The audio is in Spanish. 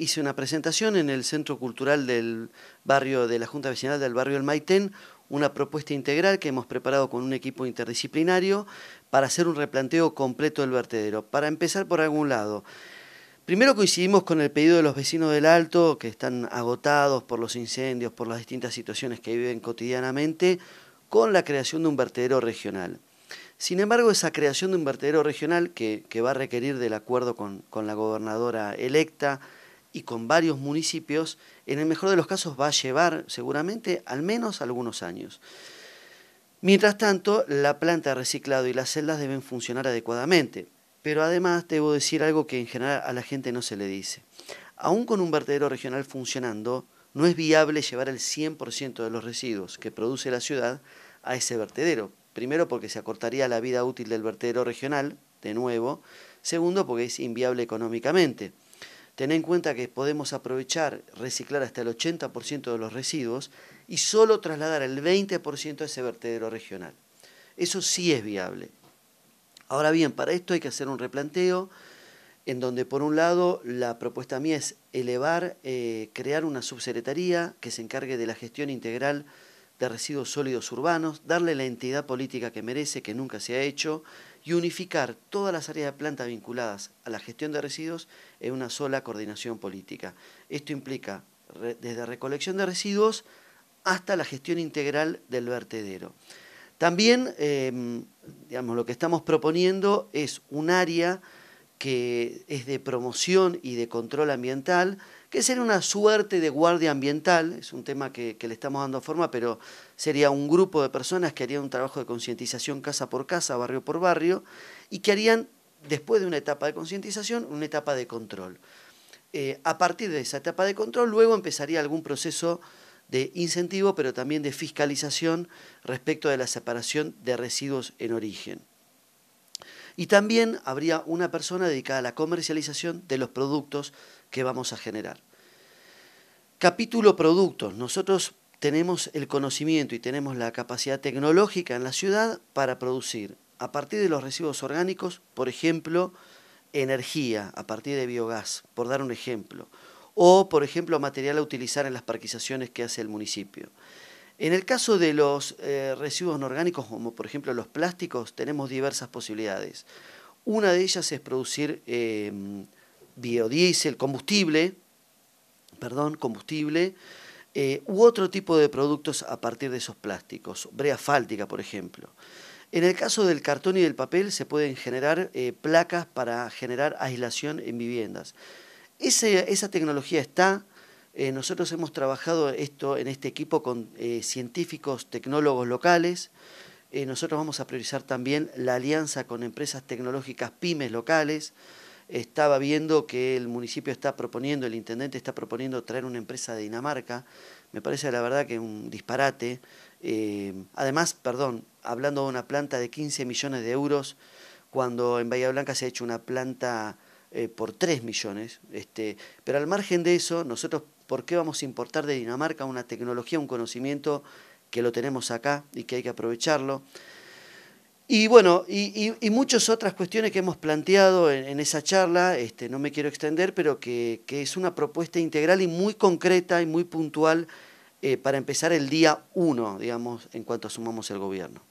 hice una presentación en el Centro Cultural del barrio de la Junta Vecinal del barrio El Maitén, una propuesta integral que hemos preparado con un equipo interdisciplinario para hacer un replanteo completo del vertedero. Para empezar por algún lado, primero coincidimos con el pedido de los vecinos del Alto, que están agotados por los incendios, por las distintas situaciones que viven cotidianamente, con la creación de un vertedero regional. Sin embargo, esa creación de un vertedero regional que, va a requerir del acuerdo con la gobernadora electa, y con varios municipios, en el mejor de los casos va a llevar seguramente al menos algunos años. Mientras tanto, la planta de reciclado y las celdas deben funcionar adecuadamente, pero además debo decir algo que en general a la gente no se le dice. Aún con un vertedero regional funcionando, no es viable llevar el 100% de los residuos que produce la ciudad a ese vertedero. Primero porque se acortaría la vida útil del vertedero regional, de nuevo. Segundo porque es inviable económicamente. Ten en cuenta que podemos aprovechar, reciclar hasta el 80% de los residuos y solo trasladar el 20% a ese vertedero regional. Eso sí es viable. Ahora bien, para esto hay que hacer un replanteo en donde por un lado la propuesta mía es elevar, eh, crear una subsecretaría que se encargue de la gestión integral de residuos sólidos urbanos, darle la entidad política que merece, que nunca se ha hecho, y unificar todas las áreas de planta vinculadas a la gestión de residuos en una sola coordinación política. Esto implica desde recolección de residuos hasta la gestión integral del vertedero. También, em, digamos, lo que estamos proponiendo es un área que es de promoción y de control ambiental, que sería una suerte de guardia ambiental, es un tema que, le estamos dando forma, pero sería un grupo de personas que harían un trabajo de concientización casa por casa, barrio por barrio, y que harían, después de una etapa de concientización, una etapa de control. Eh, a partir de esa etapa de control, luego empezaría algún proceso de incentivo, pero también de fiscalización respecto de la separación de residuos en origen. Y también habría una persona dedicada a la comercialización de los productos que vamos a generar. Capítulo productos. Nosotros tenemos el conocimiento y tenemos la capacidad tecnológica en la ciudad para producir a partir de los residuos orgánicos, por ejemplo, energía a partir de biogás, por dar un ejemplo, o por ejemplo material a utilizar en las parquizaciones que hace el municipio. En el caso de los eh, residuos inorgánicos, orgánicos, como por ejemplo los plásticos, tenemos diversas posibilidades. Una de ellas es producir em, biodiesel, combustible, perdón, combustible, eh, u otro tipo de productos a partir de esos plásticos, brea fáltica, por ejemplo. En el caso del cartón y del papel se pueden generar eh, placas para generar aislación en viviendas. esa tecnología está, eh, nosotros hemos trabajado esto en este equipo con eh, científicos, tecnólogos locales. Eh, nosotros vamos a priorizar también la alianza con empresas tecnológicas pymes locales. Estaba viendo que el municipio está proponiendo, el intendente está proponiendo traer una empresa de Dinamarca. Me parece la verdad que un disparate. además, perdón, hablando de una planta de 15 millones de euros, cuando en Bahía Blanca se ha hecho una planta eh, por 3 millones. Este, pero al margen de eso, nosotros, ¿por qué vamos a importar de Dinamarca una tecnología, un conocimiento que lo tenemos acá y que hay que aprovecharlo? Y bueno, y, muchas otras cuestiones que hemos planteado en, esa charla, este, no me quiero extender, pero que, es una propuesta integral y muy concreta y muy puntual eh, para empezar el día 1, digamos, en cuanto asumamos el gobierno.